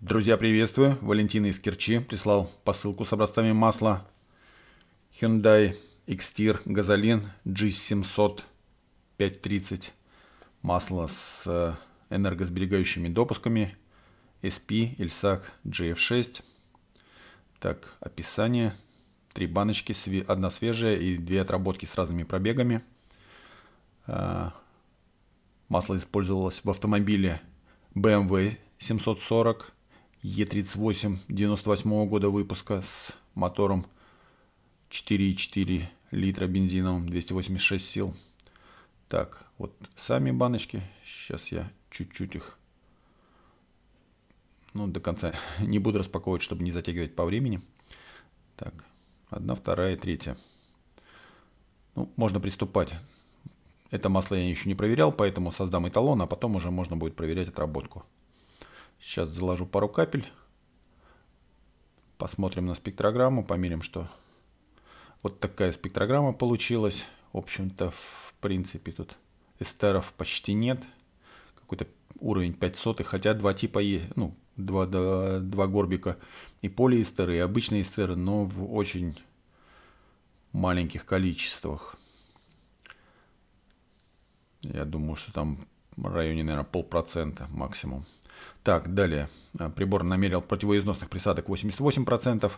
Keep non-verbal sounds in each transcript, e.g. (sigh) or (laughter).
Друзья, приветствую. Валентин из Керчи прислал посылку с образцами масла Hyundai Xtir Газолин G700 530. Масло с э, энергосберегающими допусками SP Ilsac GF6. Так, описание. Три баночки, одна свежая и две отработки с разными пробегами. Э, масло использовалось в автомобиле BMW 740 Е38 98 года выпуска с мотором 4,4 литра бензином 286 сил. Так, вот сами баночки. Сейчас я чуть-чуть их ну, до конца (laughs) не буду распаковывать, чтобы не затягивать по времени. Так, одна, вторая, третья. Ну, можно приступать. Это масло я еще не проверял, поэтому создам эталон, а потом уже можно будет проверять отработку. Сейчас заложу пару капель. Посмотрим на спектрограмму, померим, что вот такая спектрограмма получилась. В общем-то, в принципе, тут эстеров почти нет. Какой-то уровень 500, хотя два типа, ну, два, два, два горбика и полиэстеры, и обычные эстеры, но в очень маленьких количествах. Я думаю, что там в районе, наверное, полпроцента максимум. Так, далее. А, прибор намерил противоизносных присадок 88%,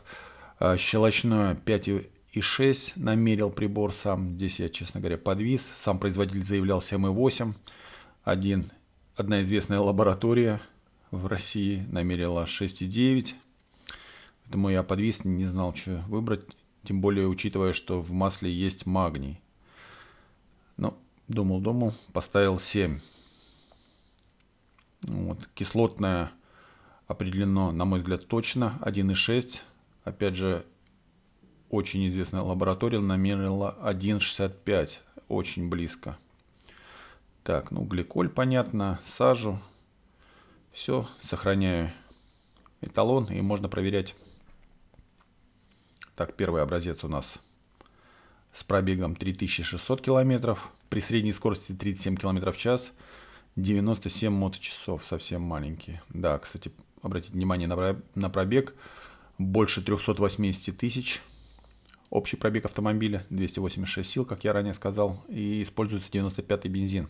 а, щелочное 5,6 намерил прибор сам. Здесь я, честно говоря, подвис. Сам производитель заявлял 7,8. Один, одна известная лаборатория в России намерила 6,9. Поэтому я подвис, не знал, что выбрать. Тем более, учитывая, что в масле есть магний. Ну, думал-думал, поставил 7. Вот. Кислотная определено, на мой взгляд, точно 1,6. Опять же, очень известная лаборатория намерила 1,65. Очень близко. Так, ну гликоль, понятно, сажу. Все, сохраняю эталон и можно проверять. Так, первый образец у нас с пробегом 3600 километров при средней скорости 37 километров в час – 97 моточасов, совсем маленькие. Да, кстати, обратите внимание на, пробег. Больше 380 тысяч. Общий пробег автомобиля 286 сил, как я ранее сказал, и используется 95-й бензин.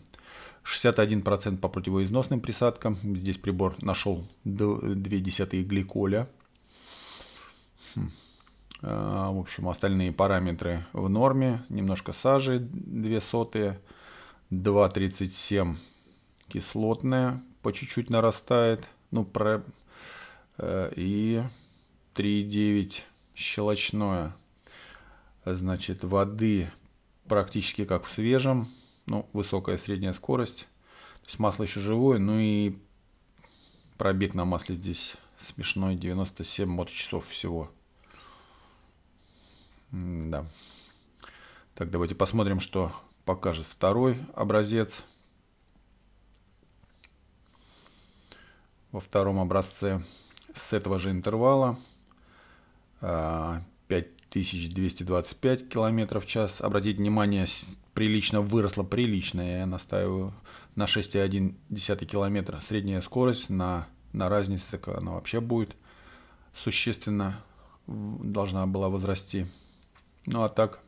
61% по противоизносным присадкам. Здесь прибор нашел 0,2 гликоля. Хм. А, в общем, остальные параметры в норме. Немножко сажи 2 сотые, 2,37 кислотная по чуть-чуть нарастает, ну, про, э, и 3,9 щелочное, значит, воды практически как в свежем, ну, высокая средняя скорость, то есть масло еще живое, ну и пробег на масле здесь смешной, 97 моточасов всего. Да. Так, давайте посмотрим, что покажет второй образец. во втором образце с этого же интервала 5225 а, километров в час. Обратите внимание, прилично выросла, прилично, я настаиваю, на 6,1 километра. Средняя скорость на, на разнице, так она вообще будет существенно должна была возрасти. Ну а так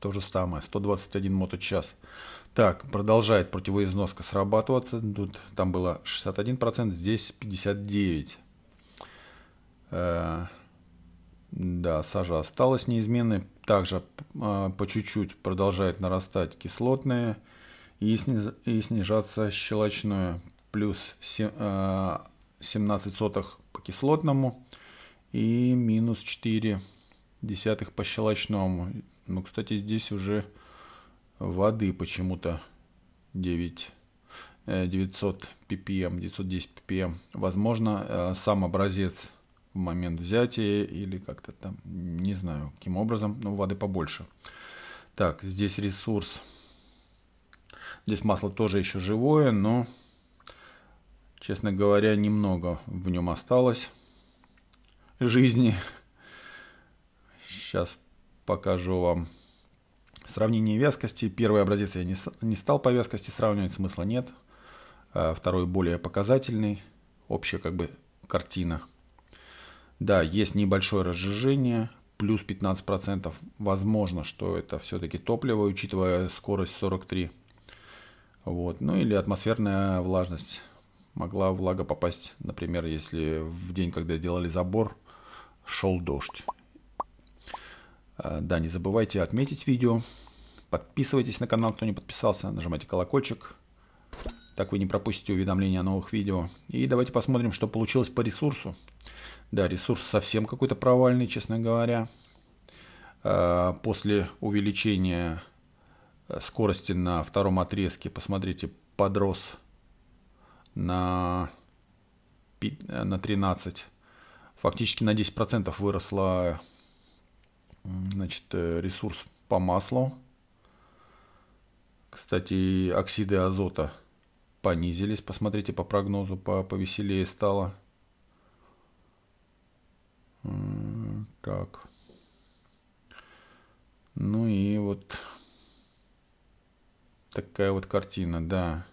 то же самое, 121 моточас. Так, продолжает противоизноска срабатываться. Тут, там было 61%, здесь 59%. Э, да, сажа осталась неизменной. Также э, по чуть-чуть продолжает нарастать кислотные и, сниз, и снижаться щелочное. Плюс 7, э, 17 сотых по кислотному и минус 4 десятых по щелочному. Ну, кстати, здесь уже воды почему-то 9 900 ppm, 910 ppm. Возможно, э, сам образец в момент взятия или как-то там, не знаю, каким образом, но воды побольше. Так, здесь ресурс. Здесь масло тоже еще живое, но, честно говоря, немного в нем осталось жизни. Сейчас покажу вам сравнение вязкости. Первый образец я не, не стал по вязкости сравнивать, смысла нет. А второй более показательный. Общая как бы картина. Да, есть небольшое разжижение, плюс 15%. Возможно, что это все-таки топливо, учитывая скорость 43. Вот. Ну или атмосферная влажность. Могла влага попасть, например, если в день, когда делали забор, шел дождь. А, да, не забывайте отметить видео. Подписывайтесь на канал, кто не подписался. Нажимайте колокольчик. Так вы не пропустите уведомления о новых видео. И давайте посмотрим, что получилось по ресурсу. Да, ресурс совсем какой-то провальный, честно говоря. А, после увеличения э, скорости на втором отрезке, посмотрите, подрос на, э, на 13. Фактически на 10% выросла значит, э, ресурс по маслу. Кстати, оксиды азота понизились. Посмотрите по прогнозу, по повеселее стало. Так. Ну и вот такая вот картина, да.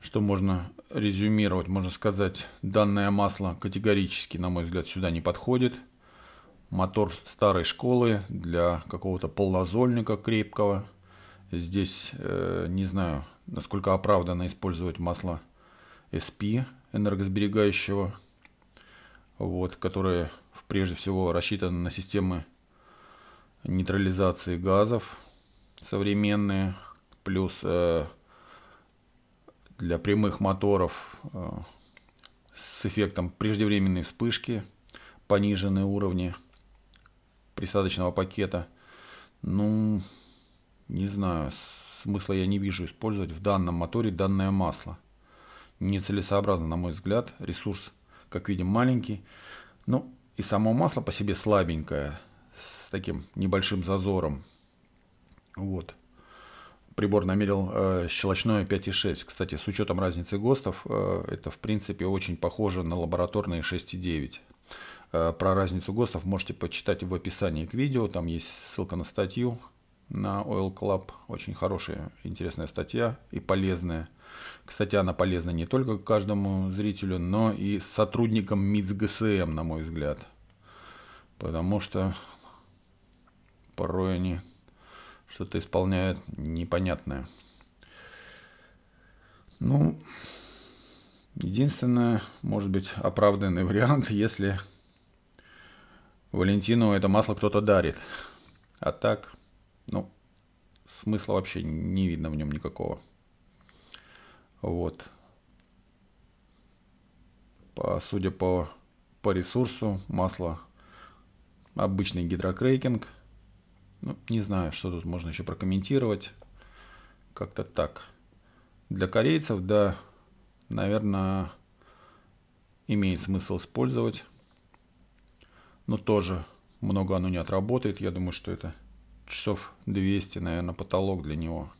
Что можно резюмировать? Можно сказать, данное масло категорически, на мой взгляд, сюда не подходит. Мотор старой школы для какого-то полнозольника крепкого. Здесь э, не знаю, насколько оправданно использовать масло SP энергосберегающего, вот, которое прежде всего рассчитано на системы нейтрализации газов современные, плюс э, для прямых моторов э, с эффектом преждевременной вспышки пониженные уровни присадочного пакета. Ну, не знаю, смысла я не вижу использовать в данном моторе данное масло. Нецелесообразно, на мой взгляд, ресурс, как видим, маленький. Ну, и само масло по себе слабенькое, с таким небольшим зазором. Вот. Прибор намерил э, щелочное 5,6. Кстати, с учетом разницы ГОСТов, э, это в принципе очень похоже на лабораторные 6,9. Э, про разницу ГОСТов можете почитать в описании к видео. Там есть ссылка на статью на Oil Club. Очень хорошая, интересная статья и полезная. Кстати, она полезна не только каждому зрителю, но и сотрудникам МИЦ ГСМ, на мой взгляд. Потому что порой они что-то исполняют непонятное. Ну, единственное, может быть, оправданный (laughs) вариант, если Валентину это масло кто-то дарит. А так, ну, смысла вообще не видно в нем никакого. Вот. По, судя по, по ресурсу, масло обычный гидрокрейкинг. Ну, не знаю, что тут можно еще прокомментировать. Как-то так. Для корейцев, да, наверное, имеет смысл использовать но ну, тоже много оно не отработает. Я думаю, что это часов 200, наверное, потолок для него.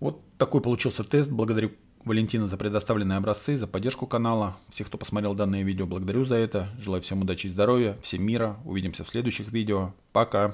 Вот такой получился тест. Благодарю Валентина за предоставленные образцы, за поддержку канала. Всех, кто посмотрел данное видео, благодарю за это. Желаю всем удачи и здоровья, всем мира. Увидимся в следующих видео. Пока!